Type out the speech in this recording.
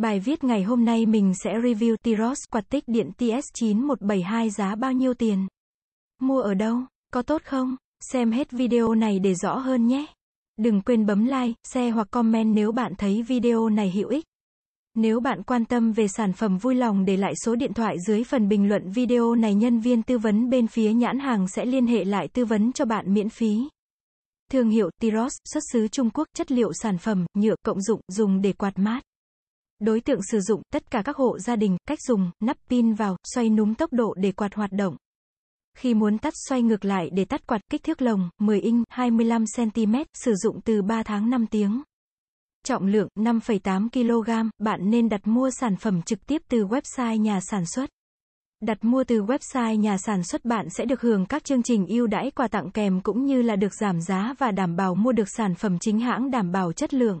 Bài viết ngày hôm nay mình sẽ review Tiros quạt tích điện TS9172 giá bao nhiêu tiền? Mua ở đâu? Có tốt không? Xem hết video này để rõ hơn nhé. Đừng quên bấm like, share hoặc comment nếu bạn thấy video này hữu ích. Nếu bạn quan tâm về sản phẩm vui lòng để lại số điện thoại dưới phần bình luận video này nhân viên tư vấn bên phía nhãn hàng sẽ liên hệ lại tư vấn cho bạn miễn phí. Thương hiệu Tiros, xuất xứ Trung Quốc, chất liệu sản phẩm, nhựa cộng dụng, dùng để quạt mát. Đối tượng sử dụng tất cả các hộ gia đình, cách dùng, nắp pin vào, xoay núm tốc độ để quạt hoạt động. Khi muốn tắt xoay ngược lại để tắt quạt kích thước lồng 10 inch 25 cm, sử dụng từ 3 tháng 5 tiếng. Trọng lượng 5,8 kg, bạn nên đặt mua sản phẩm trực tiếp từ website nhà sản xuất. Đặt mua từ website nhà sản xuất bạn sẽ được hưởng các chương trình ưu đãi quà tặng kèm cũng như là được giảm giá và đảm bảo mua được sản phẩm chính hãng đảm bảo chất lượng.